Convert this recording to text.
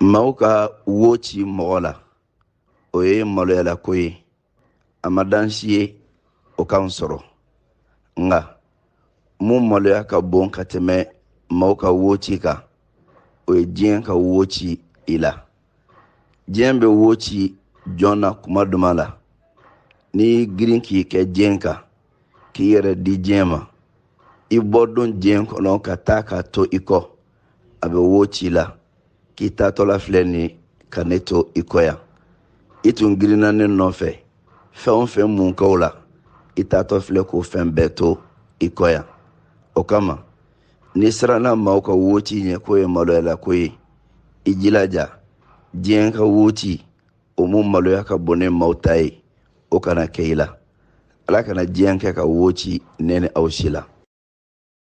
maaw ka wo ci mɔgɔ la o ye maloyalako ye a ma dansi ye o k'an sɔrɔ nga mun maloya ka bon ka tɛmɛ maaw ka wo ci kan o ye diɲɛ ka wo ci i la diɲɛ bɛ wo ci jɔn na kuma duma la n'i girin k'i kɛ diɲɛ kan k'i yɛrɛ di diɲɛ ma i bɔ don diɲɛ kɔnɔ ka taa k'a to i kɔ a bɛ wo ci la k'i taatɔla filɛ ni ka ne to i kɔ i tun girinna ne nɔfɛ fɛn o fɛn mun kɛw la i taatɔ filɛ k'o fɛn bɛɛ to i kɔ o kama n'i siranna maaw ka woci ɲɛ k'o ye ko ye i jilaja diɲɛ ka woci o mun maloya ka bon ne maaw ta ye o kana kɛ i la ala kana diɲɛ kɛ ka woci ne ni aw si la